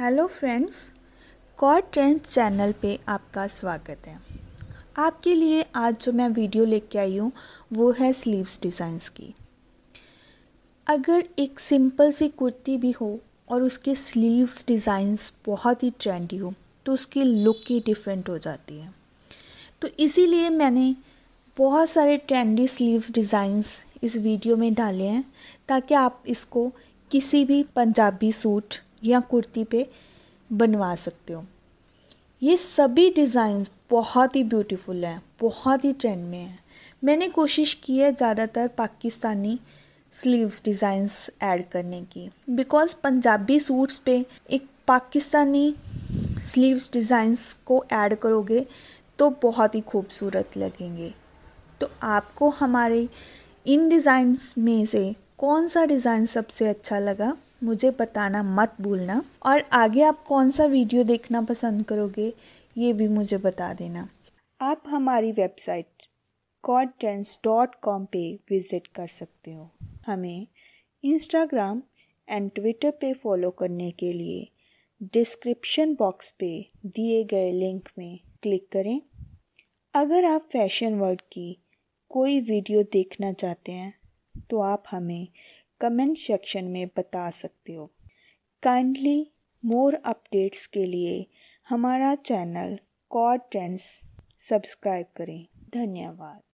hello friends core trends channel पे आपका स्वागत है आपके लिए आज जो मैं वीडियो लेके आई हूँ वो है स्लीव्स डिज़ाइंस की अगर एक सिंपल सी कुर्ती भी हो और उसके स्लीव्स डिज़ाइंस बहुत ही ट्रेंडी हो तो उसकी लुक ही डिफरेंट हो जाती है तो इसीलिए मैंने बहुत सारे ट्रेंडी स्लीव्स डिज़ाइंस इस वीडियो में डाले हैं ताकि आप इसको किसी भी पंजाबी सूट या कुर्ती पे बनवा सकते हो ये सभी डिज़ाइंस बहुत ही ब्यूटीफुल हैं बहुत ही ट्रेंड में हैं मैंने कोशिश की है ज़्यादातर पाकिस्तानी स्लीव्स डिज़ाइंस ऐड करने की बिकॉज़ पंजाबी सूट्स पे एक पाकिस्तानी स्लीव्स डिज़ाइंस को ऐड करोगे तो बहुत ही खूबसूरत लगेंगे तो आपको हमारे इन डिज़ाइंस में से कौन सा डिज़ाइन सबसे अच्छा लगा मुझे बताना मत भूलना और आगे आप कौन सा वीडियो देखना पसंद करोगे ये भी मुझे बता देना आप हमारी वेबसाइट गॉड डॉट कॉम पर विज़िट कर सकते हो हमें इंस्टाग्राम एंड ट्विटर पे फॉलो करने के लिए डिस्क्रिप्शन बॉक्स पे दिए गए लिंक में क्लिक करें अगर आप फैशन वर्ल्ड की कोई वीडियो देखना चाहते हैं तो आप हमें कमेंट सेक्शन में बता सकते हो काइंडली मोर अपडेट्स के लिए हमारा चैनल कॉड ट्रेंड्स सब्सक्राइब करें धन्यवाद